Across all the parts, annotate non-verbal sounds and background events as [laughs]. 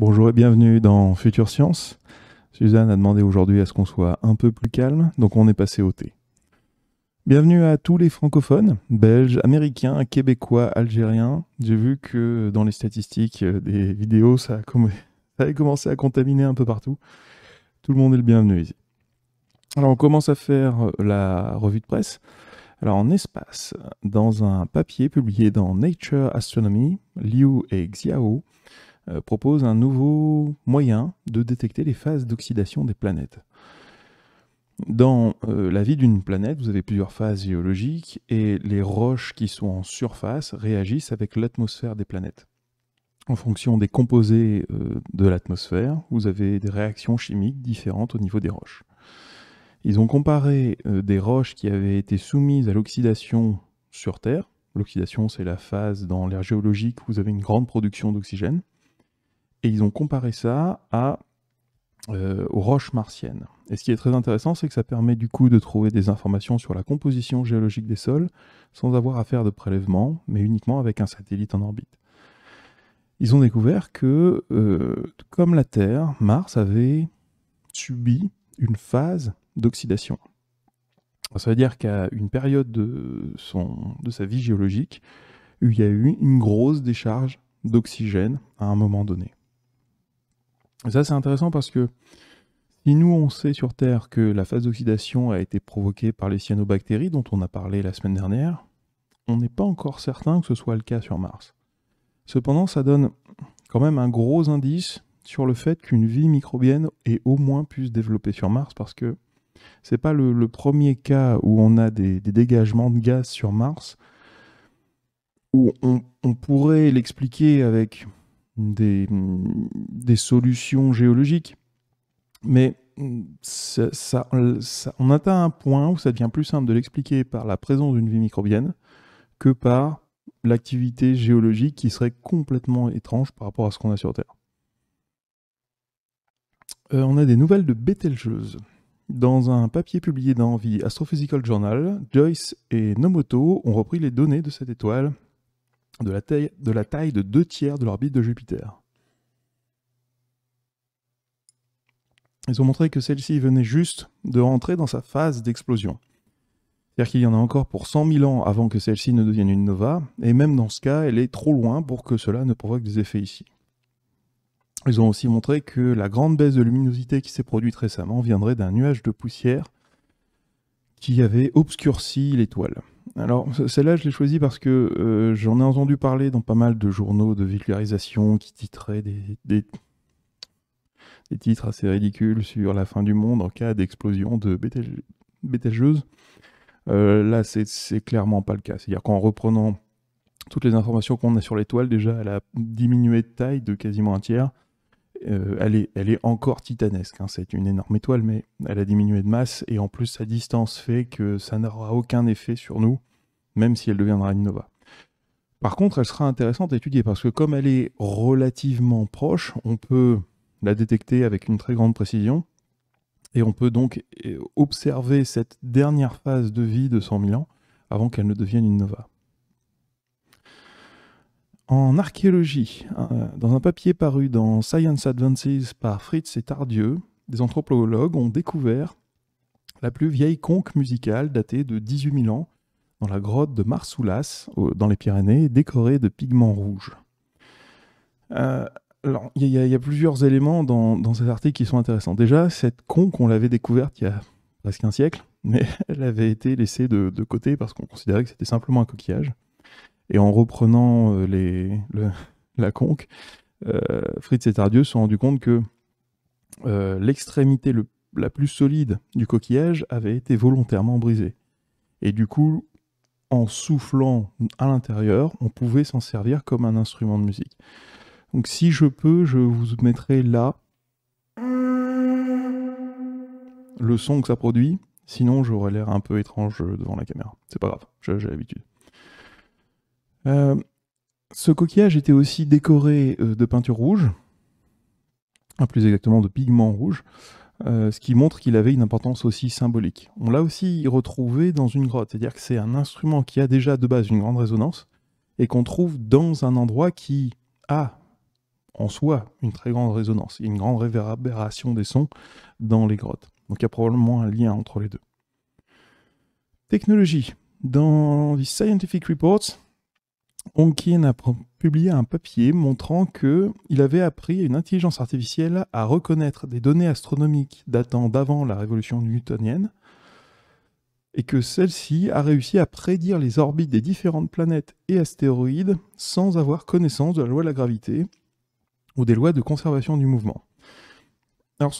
Bonjour et bienvenue dans Future Science. Suzanne a demandé aujourd'hui à ce qu'on soit un peu plus calme, donc on est passé au thé. Bienvenue à tous les francophones, belges, américains, québécois, algériens. J'ai vu que dans les statistiques euh, des vidéos, ça, [laughs] ça avait commencé à contaminer un peu partout. Tout le monde est le bienvenu ici. Alors on commence à faire euh, la revue de presse. Alors en espace, dans un papier publié dans Nature Astronomy, Liu et Xiao euh, propose un nouveau moyen de détecter les phases d'oxydation des planètes. Dans euh, la vie d'une planète, vous avez plusieurs phases géologiques et les roches qui sont en surface réagissent avec l'atmosphère des planètes. En fonction des composés euh, de l'atmosphère, vous avez des réactions chimiques différentes au niveau des roches. Ils ont comparé des roches qui avaient été soumises à l'oxydation sur Terre. L'oxydation, c'est la phase dans l'ère géologique où vous avez une grande production d'oxygène et ils ont comparé ça euh, aux roches martiennes. Et ce qui est très intéressant, c'est que ça permet du coup de trouver des informations sur la composition géologique des sols sans avoir à faire de prélèvements, mais uniquement avec un satellite en orbite. Ils ont découvert que, euh, comme la Terre, Mars avait subi une phase d'oxydation. Ça veut dire qu'à une période de, son, de sa vie géologique, il y a eu une grosse décharge d'oxygène à un moment donné ça, c'est intéressant parce que si nous, on sait sur Terre que la phase d'oxydation a été provoquée par les cyanobactéries, dont on a parlé la semaine dernière, on n'est pas encore certain que ce soit le cas sur Mars. Cependant, ça donne quand même un gros indice sur le fait qu'une vie microbienne ait au moins pu se développer sur Mars, parce que c'est pas le, premier cas où on a des, dégagements de gaz sur Mars, où on pourrait l'expliquer avec des, solutions géologiques. Mais on atteint un point où ça devient plus simple de l'expliquer par la présence d'une vie microbienne que par l'activité géologique qui serait complètement étrange par rapport à ce qu'on a sur Terre. Euh, on a des nouvelles de Bételgeuse. Dans un papier publié dans The Astrophysical Journal, Joyce et Nomoto ont repris les données de cette étoile de la taille de, deux tiers de l'orbite de Jupiter. Ils ont montré que celle-ci venait juste de rentrer dans sa phase d'explosion. C'est-à-dire qu'il y en a encore pour 100 000 ans avant que celle-ci ne devienne une nova, et même dans ce cas, elle est trop loin pour que cela ne provoque des effets ici. Ils ont aussi montré que la grande baisse de luminosité qui s'est produite récemment viendrait d'un nuage de poussière qui avait obscurci l'étoile. Alors, celle-là, je l'ai choisie parce que euh, j'en ai entendu parler dans pas mal de journaux de vulgarisation qui titraient des, titres assez ridicules sur la fin du monde en cas d'explosion de bétageuse. Euh, là, c'est clairement pas le cas. C'est-à-dire qu'en reprenant toutes les informations qu'on a sur l'étoile, déjà, elle a diminué de taille de quasiment un tiers. Euh, elle, est, encore titanesque, hein, c'est une énorme étoile, mais elle a diminué de masse, et en plus sa distance fait que ça n'aura aucun effet sur nous, même si elle deviendra une nova. Par contre, elle sera intéressante à étudier, parce que comme elle est relativement proche, on peut la détecter avec une très grande précision, et on peut donc euh, observer cette dernière phase de vie de 100 000 ans avant qu'elle ne devienne une nova. En archéologie, euh, dans un papier paru dans Science Advances par Fritz et Tardieu, des anthropologues ont découvert la plus vieille conque musicale datée de 18 000 ans dans la grotte de Marsoulas, dans les Pyrénées, décorée de pigments rouges. Euh, alors, il y, a plusieurs éléments dans, cet article qui sont intéressants. Déjà, cette conque, on l'avait découverte il y a presque un siècle, mais [laughs] elle avait été laissée de, de côté parce qu'on considérait que c'était simplement un coquillage. Et en reprenant euh, [laughs] la conque, euh, Fritz et Tardieu se sont rendus compte que euh, l'extrémité la plus solide du coquillage avait été volontairement brisée. Et du coup, en soufflant à l'intérieur, on pouvait s'en servir comme un instrument de musique. Donc si je peux, je vous mettrai là le son que ça produit, sinon j'aurais l'air un peu étrange devant la caméra. C'est pas grave, j'ai l'habitude. Euh, ce coquillage était aussi décoré euh, de peinture rouge, ah, plus exactement de pigments rouges, euh, ce qui montre qu'il avait une importance aussi symbolique. On l'a aussi retrouvé dans une grotte, c'est-à-dire que c'est un instrument qui a déjà de base une grande résonance et qu'on trouve dans un endroit qui a en soi une très grande résonance une grande réverbération des sons dans les grottes. Donc il y a probablement un lien entre les deux. Technologie. Dans The Scientific Reports, Onkin a publié un papier montrant qu'il il avait appris une intelligence artificielle à reconnaître des données astronomiques datant d'avant la révolution newtonienne et que celle-ci a réussi à prédire les orbites des différentes planètes et astéroïdes sans avoir connaissance de la loi de la gravité ou des lois de conservation du mouvement. Alors,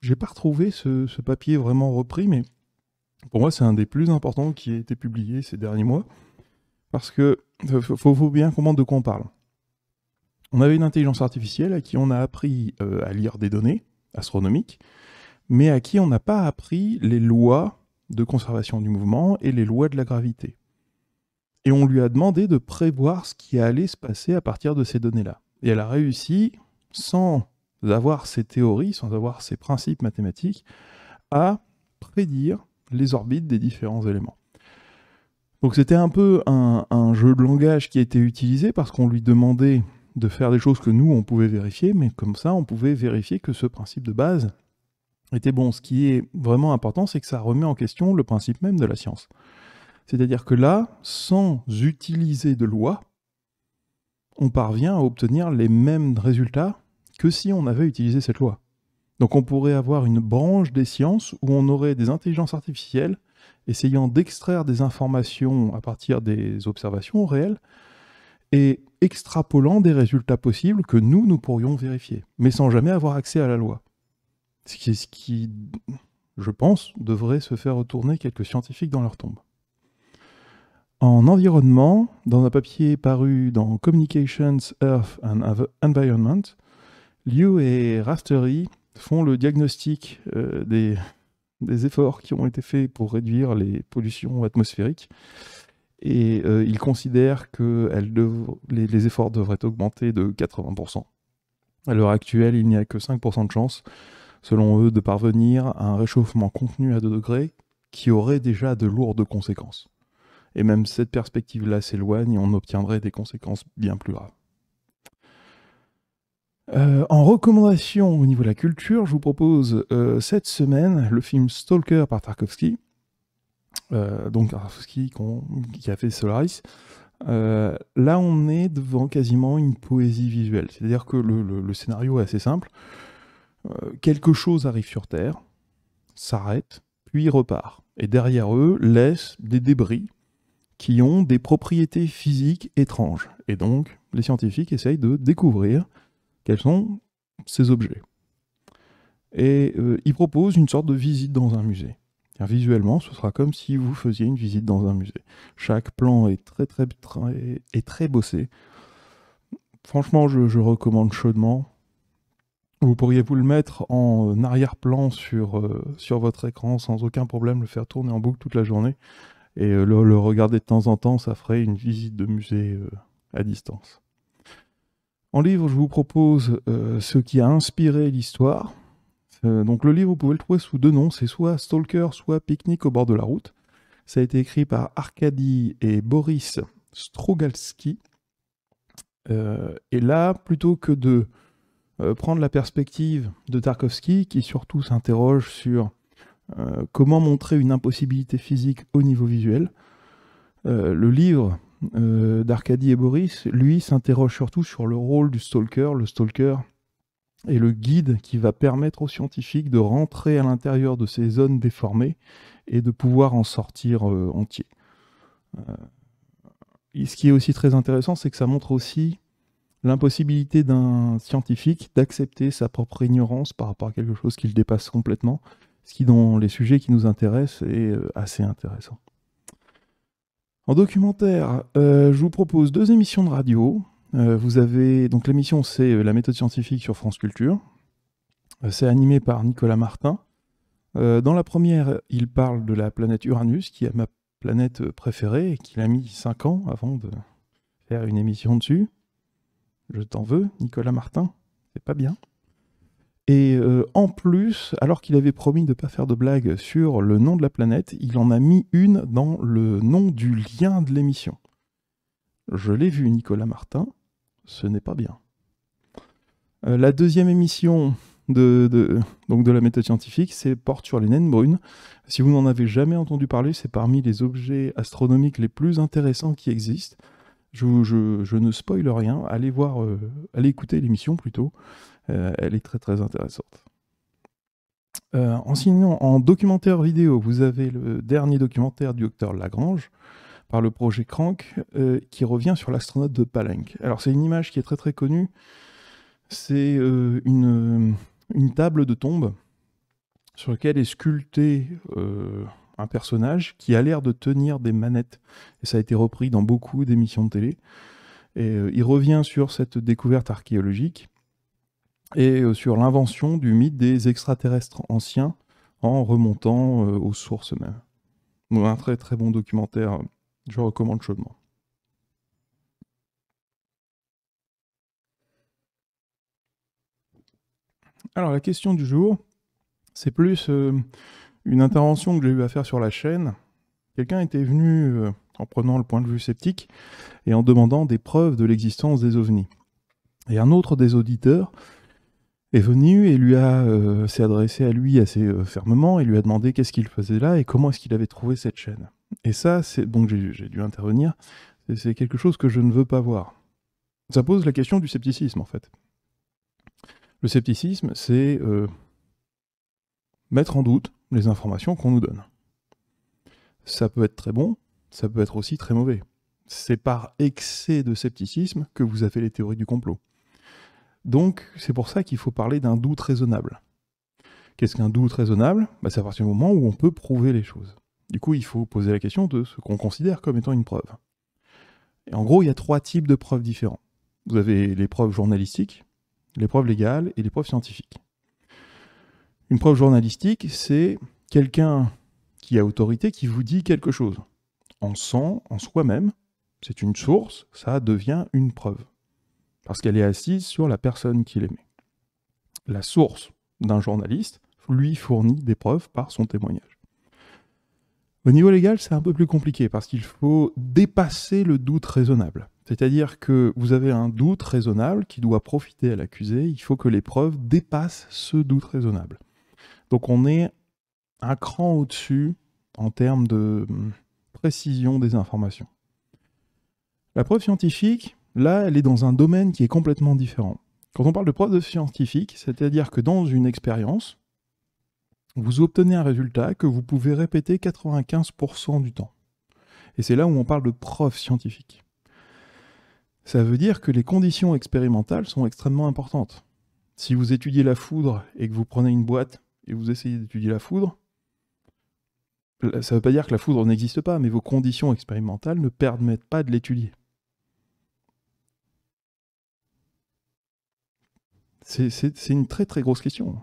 j'ai pas retrouvé ce papier vraiment repris, mais pour moi, c'est un des plus importants qui a été publié ces derniers mois. Parce que euh, faut, bien comprendre de quoi on parle. On avait une intelligence artificielle à qui on a appris euh, à lire des données astronomiques, mais à qui on n'a pas appris les lois de conservation du mouvement et les lois de la gravité. Et on lui a demandé de prévoir ce qui allait se passer à partir de ces données-là. Et elle a réussi, sans avoir ses théories, sans avoir ses principes mathématiques, à prédire les orbites des différents éléments. Donc c'était un peu un, jeu de langage qui a été utilisé parce qu'on lui demandait de faire des choses que nous, on pouvait vérifier, mais comme ça, on pouvait vérifier que ce principe de base était bon. Ce qui est vraiment important, c'est que ça remet en question le principe même de la science. C'est-à-dire que là, sans utiliser de loi, on parvient à obtenir les mêmes résultats que si on avait utilisé cette loi. Donc on pourrait avoir une branche des sciences où on aurait des intelligences artificielles essayant d'extraire des informations à partir des observations réelles et extrapolant des résultats possibles que nous, nous pourrions vérifier, mais sans jamais avoir accès à la loi. Ce qui, je pense, devrait se faire retourner quelques scientifiques dans leur tombe. En environnement, dans un papier paru dans Communications, Earth and Environment, Liu et Rastery font le diagnostic euh, des des efforts qui ont été faits pour réduire les pollutions atmosphériques. Et euh, ils considèrent que les, efforts devraient augmenter de 80%. À l'heure actuelle, il n'y a que 5% de chances, selon eux, de parvenir à un réchauffement contenu à 2 degrés qui aurait déjà de lourdes conséquences. Et même cette perspective-là s'éloigne et on obtiendrait des conséquences bien plus graves. Euh, en recommandation au niveau de la culture, je vous propose euh, cette semaine le film Stalker par Tarkovsky. Euh, donc Tarkovsky qui a fait Solaris. là, on est devant quasiment une poésie visuelle. C'est-à-dire que le, scénario est assez simple. quelque chose arrive sur Terre, s'arrête, puis repart. Et derrière eux laissent des débris qui ont des propriétés physiques étranges. Et donc, les scientifiques essayent de découvrir quels sont ces objets Et euh, il propose une sorte de visite dans un musée. visuellement, ce sera comme si vous faisiez une visite dans un musée. Chaque plan est très très très bossé. Franchement, je, recommande chaudement. Vous pourriez vous le mettre en euh, arrière-plan euh, sur, votre écran sans aucun problème, le faire tourner en boucle toute la journée et le, regarder de temps en temps, ça ferait une visite de musée à distance. En livre, je vous propose euh, ce qui a inspiré l'histoire. Euh, donc le livre, vous pouvez le trouver sous deux noms, c'est soit Stalker, soit Pique-nique au bord de la route. Ça a été écrit par Arkady et Boris Strogalski. Euh, et là, plutôt que de prendre la perspective de Tarkovsky, qui surtout s'interroge sur comment montrer une impossibilité physique au niveau visuel, le livre euh, d'Arcadie et Boris, lui, s'interroge surtout sur le rôle du stalker. Le stalker est le guide qui va permettre aux scientifiques de rentrer à l'intérieur de ces zones déformées et de pouvoir en sortir euh, entier. Euh, ce qui est aussi très intéressant, c'est que ça montre aussi l'impossibilité d'un scientifique d'accepter sa propre ignorance par rapport à quelque chose qu'il dépasse complètement, ce qui dans les sujets qui nous intéressent est assez intéressant. En documentaire, euh, je vous propose deux émissions de radio. Euh, vous avez donc l'émission c'est euh, la méthode scientifique sur France Culture. c'est animé par Nicolas Martin. dans la première, il parle de la planète Uranus, qui est ma planète préférée et qu'il a mis 5 ans avant de faire une émission dessus. Je t'en veux, Nicolas Martin. C'est pas bien. Et euh, en plus, alors qu'il avait promis de ne pas faire de blagues sur le nom de la planète, il en a mis une dans le nom du lien de l'émission. Je l'ai vu, Nicolas Martin, ce n'est pas bien. Euh, la deuxième émission de, donc de la méthode scientifique, c'est Porte sur les naines brunes. Si vous n'en avez jamais entendu parler, c'est parmi les objets astronomiques les plus intéressants qui existent. Je, je, ne spoile rien, allez voir, euh, allez écouter l'émission plutôt. Euh, elle est très très intéressante. Euh, en, signant, en documentaire vidéo, vous avez le dernier documentaire du docteur Lagrange par le projet Crank euh, qui revient sur l'astronaute de Palenque. Alors c'est une image qui est très très connue. C'est une, une, table de tombe sur laquelle est sculpté un personnage qui a l'air de tenir des manettes. Et ça a été repris dans beaucoup d'émissions de télé. Et il revient sur cette découverte archéologique et euh, sur l'invention du mythe des extraterrestres anciens en remontant euh, aux sources même. un très très bon documentaire, euh, je recommande chaudement. Alors la question du jour, c'est plus une intervention que j'ai eu à faire sur la chaîne. Quelqu'un était venu en prenant le point de vue sceptique et en demandant des preuves de l'existence des ovnis. Et un autre des auditeurs est venu et lui a euh, s'est adressé à lui assez euh, fermement et lui a demandé qu'est-ce qu'il faisait là et comment est-ce qu'il avait trouvé cette chaîne. Et ça, c'est donc j'ai dû intervenir. C'est quelque chose que je ne veux pas voir. Ça pose la question du scepticisme en fait. Le scepticisme, c'est euh, mettre en doute les informations qu'on nous donne. Ça peut être très bon, ça peut être aussi très mauvais. C'est par excès de scepticisme que vous avez les théories du complot donc, c'est pour ça qu'il faut parler d'un doute raisonnable. Qu'est-ce qu'un doute raisonnable bah, C'est à partir du moment où on peut prouver les choses. Du coup, il faut poser la question de ce qu'on considère comme étant une preuve. Et en gros, il y a trois types de preuves différents. Vous avez les preuves journalistiques, les preuves légales et les preuves scientifiques. Une preuve journalistique, c'est quelqu'un qui a autorité qui vous dit quelque chose. En sent, en soi-même, c'est une source, ça devient une preuve parce qu'elle est assise sur la personne qu'il aimait. La source d'un journaliste lui fournit des preuves par son témoignage. Au niveau légal, c'est un peu plus compliqué parce qu'il faut dépasser le doute raisonnable. C'est-à-dire que vous avez un doute raisonnable qui doit profiter à l'accusé, il faut que les preuves dépassent ce doute raisonnable. Donc on est un cran au-dessus en termes de hum, précision des informations. La preuve scientifique, Là, elle est dans un domaine qui est complètement différent. Quand on parle de preuve scientifique, c'est-à-dire que dans une expérience, vous obtenez un résultat que vous pouvez répéter 95% du temps. Et c'est là où on parle de preuve scientifique. Ça veut dire que les conditions expérimentales sont extrêmement importantes. Si vous étudiez la foudre et que vous prenez une boîte et vous essayez d'étudier la foudre, ça ne veut pas dire que la foudre n'existe pas, mais vos conditions expérimentales ne permettent pas de l'étudier. C'est une très très grosse question.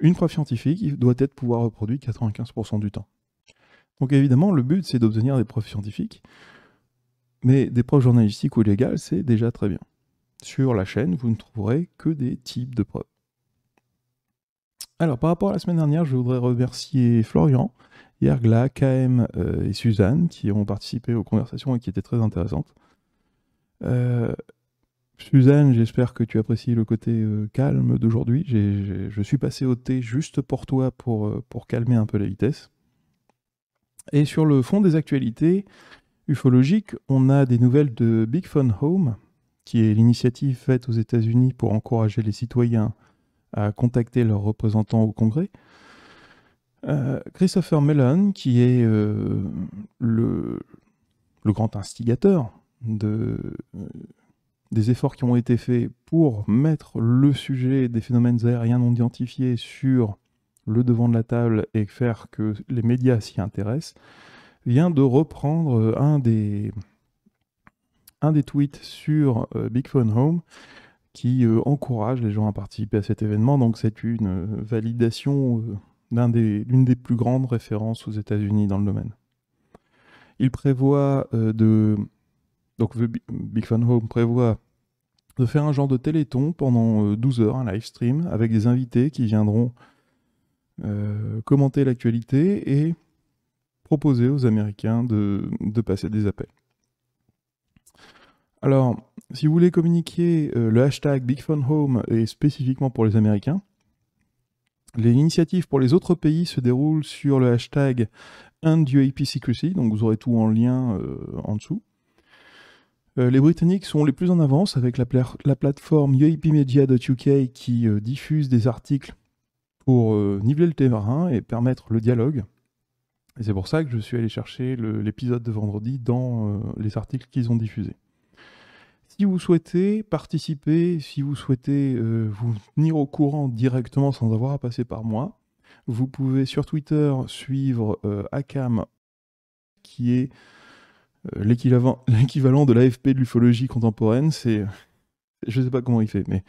Une preuve scientifique doit être pouvoir reproduire 95% du temps. Donc évidemment, le but, c'est d'obtenir des preuves scientifiques, mais des preuves journalistiques ou légales, c'est déjà très bien. Sur la chaîne, vous ne trouverez que des types de preuves. Alors, par rapport à la semaine dernière, je voudrais remercier Florian, Yergla, KM euh, et Suzanne qui ont participé aux conversations et qui étaient très intéressantes. Euh, Suzanne, j'espère que tu apprécies le côté euh, calme d'aujourd'hui. Je suis passé au thé juste pour toi pour, euh, pour calmer un peu la vitesse. Et sur le fond des actualités ufologiques, on a des nouvelles de Big Fun Home, qui est l'initiative faite aux États-Unis pour encourager les citoyens à contacter leurs représentants au Congrès. Euh, Christopher Mellon, qui est le, le grand instigateur de, des efforts qui ont été faits pour mettre le sujet des phénomènes aériens non identifiés sur le devant de la table et faire que les médias s'y intéressent, vient de reprendre euh, un des, un des tweets sur euh, Big Phone Home qui euh, encourage les gens à participer à cet événement. Donc c'est une validation d'une des, des plus grandes références aux États-Unis dans le domaine. Il prévoit de donc Big Fan Home prévoit de faire un genre de téléthon pendant 12 euh, heures, un live stream, avec des invités qui viendront euh, commenter l'actualité et proposer aux Américains de, passer des appels. Alors, si vous voulez communiquer, euh, le hashtag Big Home est spécifiquement pour les Américains. Les initiatives pour les autres pays se déroulent sur le hashtag Secrecy, donc vous aurez tout en lien en dessous. Euh, les Britanniques sont les plus en avance avec la, la plateforme uipmedia.uk qui euh, diffuse des articles pour euh, niveler le terrain et permettre le dialogue. c'est pour ça que je suis allé chercher l'épisode de vendredi dans les articles qu'ils ont diffusés. Si vous souhaitez participer, si vous souhaitez vous tenir au courant directement sans avoir à passer par moi, vous pouvez sur Twitter suivre Akam, qui est euh, [laughs] l'équivalent de l'AFP de l'ufologie contemporaine, c'est. Je ne sais pas comment il fait, mais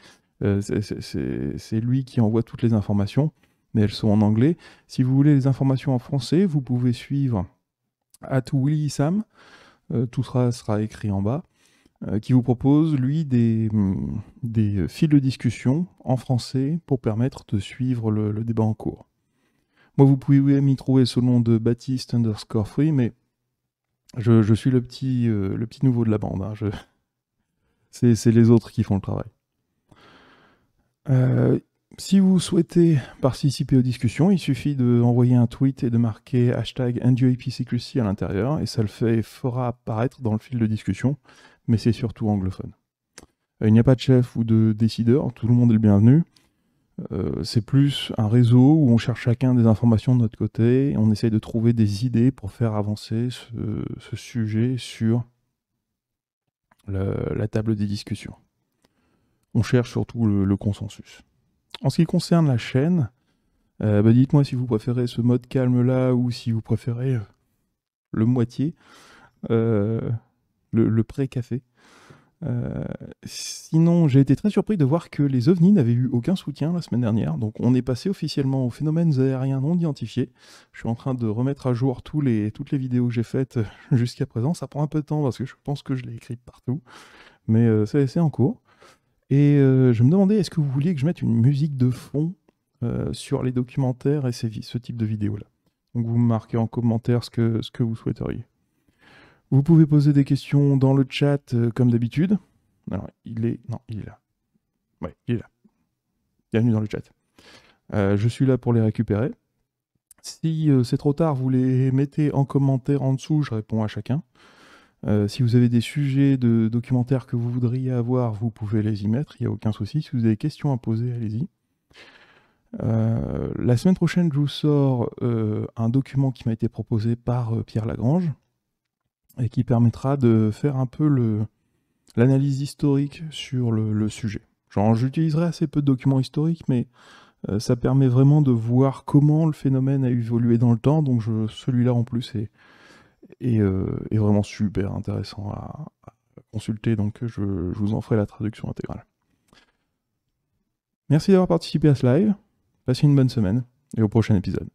euh, c'est lui qui envoie toutes les informations, mais elles sont en anglais. Si vous voulez les informations en français, vous pouvez suivre at Willy Sam, euh, tout sera, écrit en bas, qui vous propose, lui, des, mm, des fils de discussion en français pour permettre de suivre le, débat en cours. Moi, vous pouvez m'y trouver nom de Baptiste underscore free, mais je, suis euh, le petit, nouveau de la bande. Hein. C'est les autres qui font le travail. Euh, si vous souhaitez participer aux discussions, il suffit d'envoyer envoyer un tweet et de marquer hashtag NDUAPSecrecy à l'intérieur, et ça le fait fera apparaître dans le fil de discussion, mais c'est surtout anglophone. Euh, il n'y a pas de chef ou de décideur, tout le monde est le bienvenu. Euh, c'est plus un réseau où on cherche chacun des informations de notre côté, et on essaye de trouver des idées pour faire avancer ce, sujet sur la table des discussions. On cherche surtout le, consensus. En ce qui concerne la chaîne, euh, bah, dites-moi si vous préférez ce mode calme là ou si vous préférez euh, le moitié, le pré-café. Euh, sinon, j'ai été très surpris de voir que les ovnis n'avaient eu aucun soutien la semaine dernière. Donc, on est passé officiellement aux phénomènes aériens non identifiés. Je suis en train de remettre à jour les, toutes les vidéos que j'ai faites euh, [laughs] jusqu'à présent. Ça prend un peu de temps parce que je pense que je l'ai écrite partout. Mais ça euh, c'est en cours. Et je me demandais, est-ce que vous vouliez que je mette une musique de fond sur les documentaires et ce type de vidéos-là Donc, vous me marquez en commentaire ce que vous souhaiteriez. Vous pouvez poser des questions dans le chat euh, comme d'habitude. Alors, il est. Non, il est là. Ouais, il est là. Bienvenue dans le chat. Euh, je suis là pour les récupérer. Si euh, c'est trop tard, vous les mettez en commentaire en dessous, je réponds à chacun. si vous avez des sujets de documentaires que vous voudriez avoir, vous pouvez les y mettre, il n'y a aucun souci. Si vous avez des questions à poser, allez-y. la semaine prochaine, je vous sors un document qui m'a été proposé par Pierre Lagrange, et qui permettra de faire un peu l'analyse historique sur le, sujet. Genre, j'utiliserai assez peu de documents historiques, mais euh, ça permet vraiment de voir comment le phénomène a évolué dans le temps. Donc, celui-là en plus euh, est, vraiment super intéressant à, consulter. Donc, je, vous en ferai la traduction intégrale. Merci d'avoir participé à ce live. Passez une bonne semaine et au prochain épisode.